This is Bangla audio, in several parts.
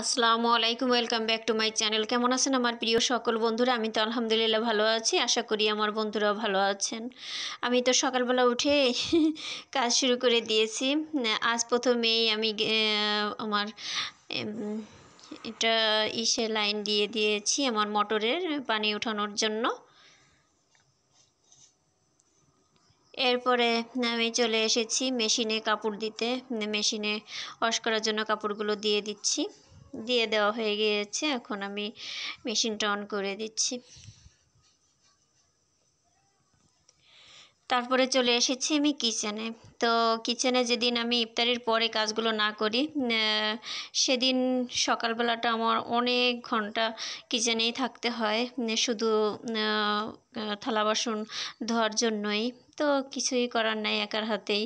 আসসালামু আলাইকুম welcome back to my channel কেমন আছেন আমার প্রিয় সকল বন্ধুরা আমি তো আলহামদুলিল্লাহ ভালো আছি আশা করি আমার বন্ধুরাও ভালো আছেন আমি তো সকালবেলা উঠে কাজ শুরু করে দিয়েছি আজ প্রথমেই আমি আমার এটা ইসে লাইন দিয়ে দিয়েছি আমার মোটরের পানি উঠানোর জন্য এরপরে আমি চলে এসেছি মেশিনে কাপড় দিতে মেশিনে ওয়াশ করার জন্য কাপড়গুলো দিয়ে দিচ্ছি দিয়ে দেওয়া হয়ে গিয়েছে এখন আমি মেশিনটা অন করে দিচ্ছি তারপরে চলে এসেছি আমি কিচেনে তো কিচেনে যেদিন আমি ইফতারির পরে কাজগুলো না করি সেদিন সকালবেলাটা আমার অনেক ঘন্টা কিচেনেই থাকতে হয় শুধু থালা বাসন ধোয়ার জন্যই তো কিছুই করার নাই একার হাতেই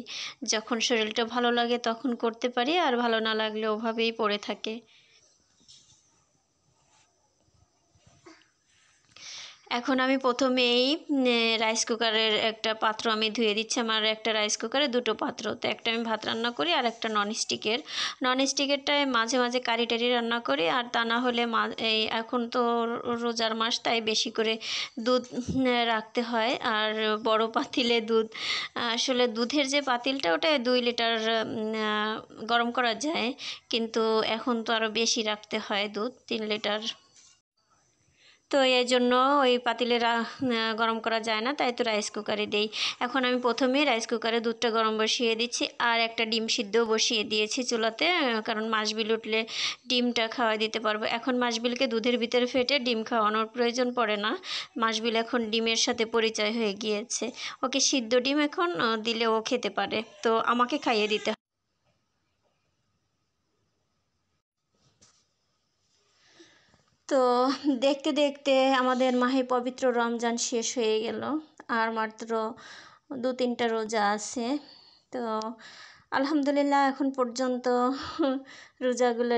যখন শরীরটা ভালো লাগে তখন করতে পারি আর ভালো না লাগলে ওভাবেই পড়ে থাকে এখন আমি প্রথমেই রাইস কুকারের একটা পাত্র আমি ধুয়ে দিচ্ছি আমার একটা রাইস কুকারে দুটো পাত্র তো একটা আমি ভাত রান্না করি আর একটা ননস্টিকের ননস্টিকেরটায় মাঝে মাঝে কারি টারি রান্না করি আর তা না হলে মা এই এখন তো রোজার মাস তাই বেশি করে দুধ রাখতে হয় আর বড় পাতিলে দুধ আসলে দুধের যে পাতিলটা ওটা দুই লিটার গরম করা যায় কিন্তু এখন তো আরও বেশি রাখতে হয় দুধ তিন লিটার তো এই জন্য ওই পাতিলে গরম করা যায় না তাই তো রাইস কুকারে দেই এখন আমি প্রথমে রাইস কুকারে দুধটা গরম বসিয়ে দিচ্ছি আর একটা ডিম সিদ্ধ বসিয়ে দিয়েছি চুলাতে কারণ মাছবিল উঠলে ডিমটা খাওয়াই দিতে পারবো এখন মাছবিলকে দুধের ভিতরে ফেটে ডিম খাওয়ানোর প্রয়োজন পড়ে না মাছবিল এখন ডিমের সাথে পরিচয় হয়ে গিয়েছে ওকে সিদ্ধ ডিম এখন দিলে ও খেতে পারে তো আমাকে খাইয়ে দিতে তো দেখতে দেখতে আমাদের মাহে পবিত্র রমজান শেষ হয়ে গেল আর মাত্র দু তিনটা রোজা আছে তো আলহামদুলিল্লাহ এখন পর্যন্ত রোজাগুলো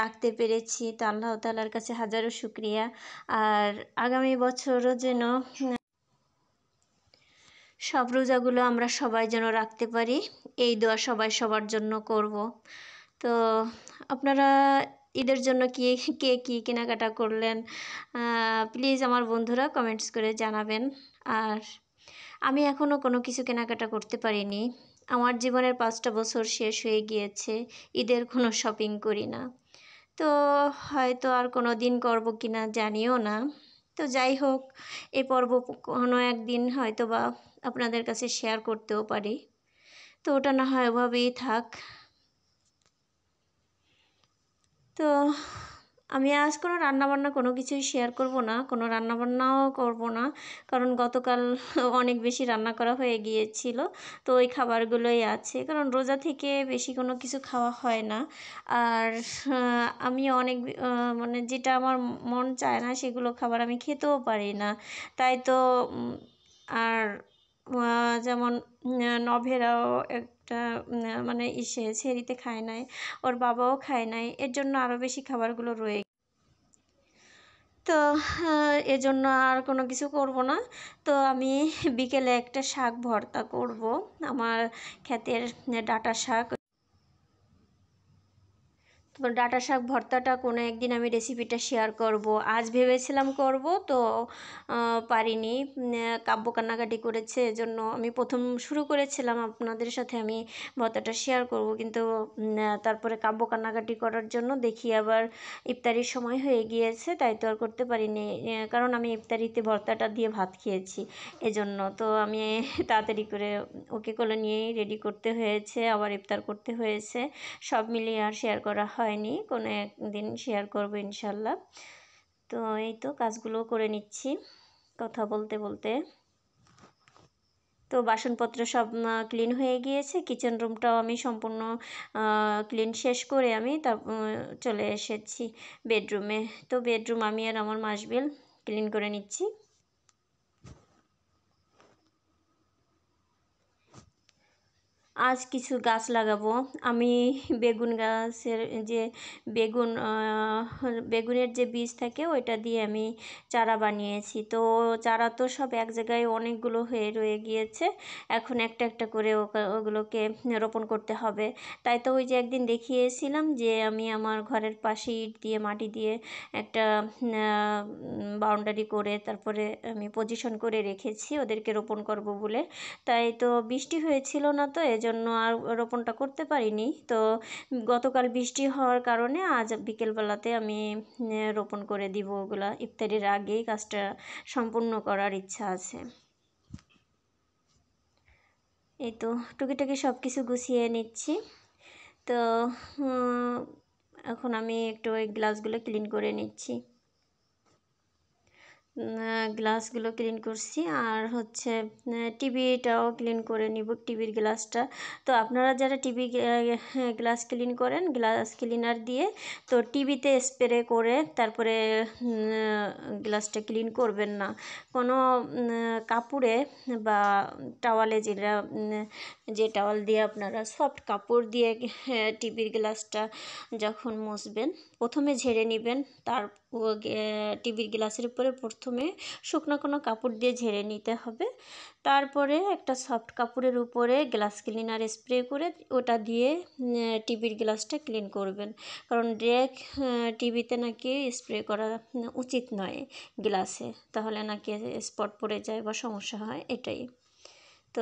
রাখতে পেরেছি তো আল্লাহ তালার কাছে হাজারো শুক্রিয়া আর আগামী বছরও যেন সব রোজাগুলো আমরা সবাই যেন রাখতে পারি এই দোয়া সবাই সবার জন্য করব তো আপনারা ঈদের জন্য কি কে কী কেনাকাটা করলেন প্লিজ আমার বন্ধুরা কমেন্টস করে জানাবেন আর আমি এখনও কোনো কিছু কেনাকাটা করতে পারিনি আমার জীবনের পাঁচটা বছর শেষ হয়ে গিয়েছে ঈদের কোনো শপিং করি না তো হয়তো আর কোনো দিন করবো কি না জানিও না তো যাই হোক এ পর্ব কোনো একদিন হয়তো বা আপনাদের কাছে শেয়ার করতেও পারি তো ওটা না হয় ওভাবেই থাক তো আমি আজ কোনো রান্নাবান্না কোনো কিছুই শেয়ার করব না কোনো রান্নাবান্নাও করব না কারণ গতকাল অনেক বেশি রান্না করা হয়ে গিয়েছিল তো ওই খাবারগুলোই আছে কারণ রোজা থেকে বেশি কোনো কিছু খাওয়া হয় না আর আমি অনেক মানে যেটা আমার মন চায় না সেগুলো খাবার আমি খেতেও পারি না তাই তো আর যেমন নভেরাও একটা মানে ইসে ছেরিতে খায় নাই ওর বাবাও খায় নাই এর জন্য আরও বেশি খাবারগুলো রয়ে তো এজন্য আর কোনো কিছু করব না তো আমি বিকেলে একটা শাক ভর্তা করব আমার ক্ষেতের ডাটা শাক ডাটা শাক ভর্তাটা কোনো একদিন আমি রেসিপিটা শেয়ার করব আজ ভেবেছিলাম করব তো পারিনি কাব্য কান্নাকাটি করেছে এজন্য আমি প্রথম শুরু করেছিলাম আপনাদের সাথে আমি ভর্তাটা শেয়ার করব কিন্তু তারপরে কাব্য কান্নাকাটি করার জন্য দেখি আবার ইফতারির সময় হয়ে গিয়েছে তাই তো আর করতে পারিনি কারণ আমি ইফতারিতে ভর্তাটা দিয়ে ভাত খেয়েছি এজন্য তো আমি তাড়াতাড়ি করে ওকে কোলে নিয়েই রেডি করতে হয়েছে আবার ইফতার করতে হয়েছে সব মিলিয়ে আর শেয়ার করা হয় হয়নি কোনো একদিন শেয়ার করবো ইনশাল্লাহ তো এই তো কাজগুলো করে নিচ্ছি কথা বলতে বলতে তো বাসনপত্র সব ক্লিন হয়ে গিয়েছে কিচেন রুমটাও আমি সম্পূর্ণ ক্লিন শেষ করে আমি তার চলে এসেছি বেডরুমে তো বেডরুম আমি আর আমার মাসবেল ক্লিন করে নিচ্ছি আজ কিছু গাছ লাগাবো আমি বেগুন গাছের যে বেগুন বেগুনের যে বীজ থাকে ওইটা দিয়ে আমি চারা বানিয়েছি তো চারা তো সব এক জায়গায় অনেকগুলো হয়ে রয়ে গিয়েছে এখন একটা একটা করে ওগুলোকে রোপণ করতে হবে তাই তো ওই যে একদিন দেখিয়েছিলাম যে আমি আমার ঘরের পাশে ইট দিয়ে মাটি দিয়ে একটা বাউন্ডারি করে তারপরে আমি পজিশন করে রেখেছি ওদেরকে রোপণ করব বলে তাই তো বৃষ্টি হয়েছিল না তো এজন্য জন্য আর রোপণটা করতে পারিনি তো গতকাল বৃষ্টি হওয়ার কারণে আজ বিকেলবেলাতে আমি রোপণ করে দিব ওগুলা ইফতারির আগেই কাজটা সম্পূর্ণ করার ইচ্ছা আছে এই তো টুকিটাকি সব কিছু গুছিয়ে নিচ্ছি তো এখন আমি একটু ওই গ্লাসগুলো ক্লিন করে নিচ্ছি গ্লাসগুলো ক্লিন করছি আর হচ্ছে টিভিটাও ক্লিন করে নিব টিভির গ্লাসটা তো আপনারা যারা টিভি হ্যাঁ, গ্লাস ক্লিন করেন গ্লাস ক্লিনার দিয়ে তো টিভিতে স্প্রে করে তারপরে গ্লাসটা ক্লিন করবেন না কোনো কাপড়ে বা টাওয়ালে যেটা যে টাওয়াল দিয়ে আপনারা সফট কাপড় দিয়ে হ্যাঁ, টিভির গ্লাসটা যখন মুছবেন প্রথমে ঝেড়ে নেবেন তার ও টিভির গ্লাসের উপরে প্রথমে শুকনো কোনো কাপড় দিয়ে ঝেড়ে নিতে হবে তারপরে একটা সফট কাপড়ের উপরে গ্লাস ক্লিনার স্প্রে করে ওটা দিয়ে টিভির গ্লাসটা ক্লিন করবেন কারণ ড্রেক টিভিতে নাকি স্প্রে করা উচিত নয় গ্লাসে তাহলে নাকি স্পট পড়ে যায় বা সমস্যা হয় এটাই তো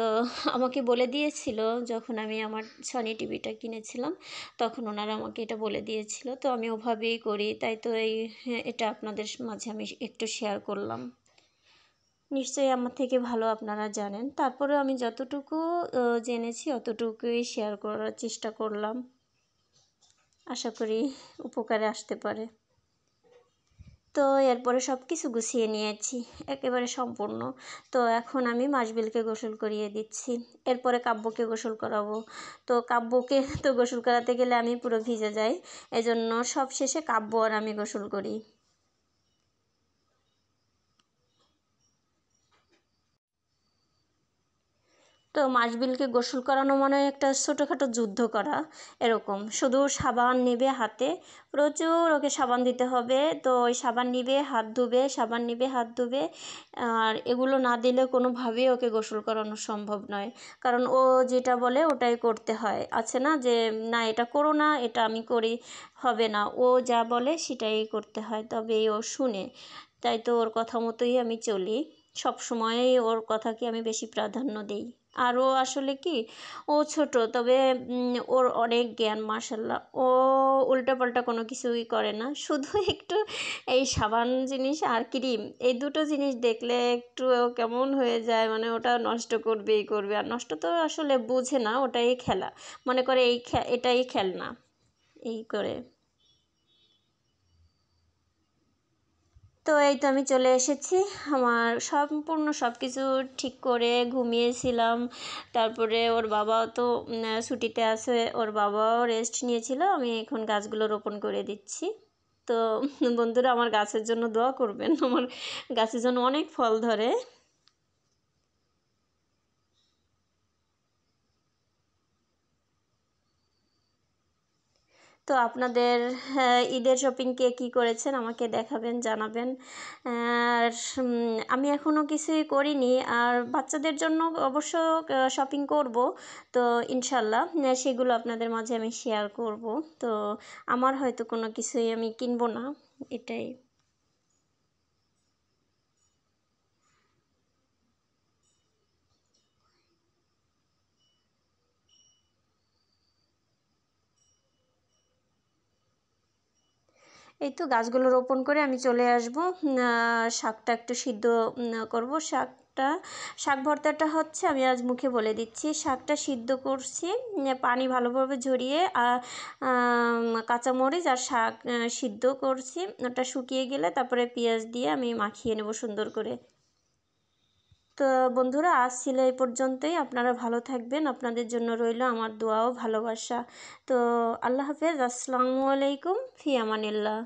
আমাকে বলে দিয়েছিল যখন আমি আমার সনি টিভিটা কিনেছিলাম তখন ওনারা আমাকে এটা বলে দিয়েছিল তো আমি ওভাবেই করি তাই তো এই হ্যাঁ, এটা আপনাদের মাঝে আমি একটু শেয়ার করলাম নিশ্চয়ই আমার থেকে ভালো আপনারা জানেন তারপরে আমি যতটুকু জেনেছি অতটুকুই শেয়ার করার চেষ্টা করলাম আশা করি উপকারে আসতে পারে তো এরপরে সব কিছু গুছিয়ে নিয়েছি একেবারে সম্পূর্ণ তো এখন আমি মাসবিলকে গোসল করিয়ে দিচ্ছি এরপরে কাব্যকে গোসল করাবো তো কাব্যকে তো গোসল করাতে গেলে আমি পুরো ভিজে যাই এজন্য সব শেষে কাব্য আর আমি গোসল করি তো মাসবিলকে গোসল করানো মানে একটা ছোটোখাটো যুদ্ধ করা এরকম শুধু সাবান নিবে হাতে প্রচুর ওকে সাবান দিতে হবে তো ওই সাবান নিবে হাত ধুবে সাবান নিবে হাত ধুবে আর এগুলো না দিলে কোনোভাবেই ওকে গোসল করানো সম্ভব নয় কারণ ও যেটা বলে ওটাই করতে হয় আছে না যে না এটা করো না এটা আমি করি হবে না ও যা বলে সেটাই করতে হয় তবে ও শুনে তাই তো ওর কথা মতোই আমি চলি সব সময়ই ওর কথাকে আমি বেশি প্রাধান্য দিই আর ও আসলে কি ও ছোট তবে ওর অনেক জ্ঞান মার্শাল্লাহ ও উল্টাপাল্টা কোনো কিছুই করে না শুধু একটু এই সাবান জিনিস আর ক্রিম এই দুটো জিনিস দেখলে একটু কেমন হয়ে যায় মানে ওটা নষ্ট করবেই করবে আর নষ্ট তো আসলে বুঝে না ওটাই খেলা মনে করে এই এটাই খেলনা এই করে তো এই তো আমি চলে এসেছি আমার সম্পূর্ণ সব কিছু ঠিক করে ঘুমিয়েছিলাম তারপরে ওর বাবাও তো ছুটিতে আছে ওর বাবাও রেস্ট নিয়েছিল আমি এখন গাছগুলো রোপণ করে দিচ্ছি তো বন্ধুরা আমার গাছের জন্য দোয়া করবেন আমার গাছের জন্য অনেক ফল ধরে তো আপনাদের হ্যাঁ, ঈদের শপিং কে কী করেছেন আমাকে দেখাবেন জানাবেন আর আমি এখনও কিছুই করিনি আর বাচ্চাদের জন্য অবশ্য শপিং করব তো ইনশাল্লাহ হ্যাঁ, সেগুলো আপনাদের মাঝে আমি শেয়ার করব তো আমার হয়তো কোনো কিছুই আমি কিনবো না এটাই এই তো গাছগুলো রোপণ করে আমি চলে আসব শাকটা একটু সিদ্ধ করব শাকটা শাক ভর্তাটা হচ্ছে আমি আজ মুখে বলে দিচ্ছি শাকটা সিদ্ধ করছি পানি ভালোভাবে ঝরিয়ে আর কাঁচামরিচ আর শাক সিদ্ধ করছি ওটা শুকিয়ে গেলে তারপরে পেঁয়াজ দিয়ে আমি মাখিয়ে নেব সুন্দর করে তো বন্ধুরা আজ এই পর্যন্তই আপনারা ভালো থাকবেন আপনাদের জন্য রইল আমার দোয়াও ভালোবাসা তো আল্লাহ হাফেজ আসসালামু আলাইকুম ফিয়ামানিল্লাহ